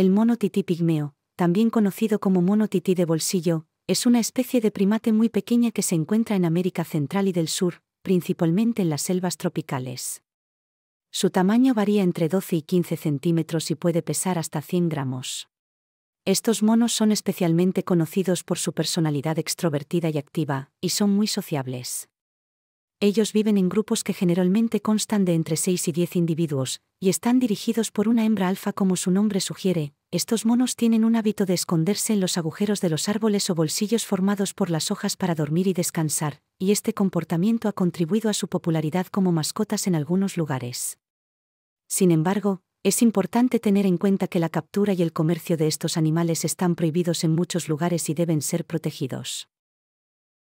El mono tití pigmeo, también conocido como mono tití de bolsillo, es una especie de primate muy pequeña que se encuentra en América Central y del Sur, principalmente en las selvas tropicales. Su tamaño varía entre 12 y 15 centímetros y puede pesar hasta 100 gramos. Estos monos son especialmente conocidos por su personalidad extrovertida y activa, y son muy sociables. Ellos viven en grupos que generalmente constan de entre 6 y 10 individuos, y están dirigidos por una hembra alfa como su nombre sugiere. Estos monos tienen un hábito de esconderse en los agujeros de los árboles o bolsillos formados por las hojas para dormir y descansar, y este comportamiento ha contribuido a su popularidad como mascotas en algunos lugares. Sin embargo, es importante tener en cuenta que la captura y el comercio de estos animales están prohibidos en muchos lugares y deben ser protegidos.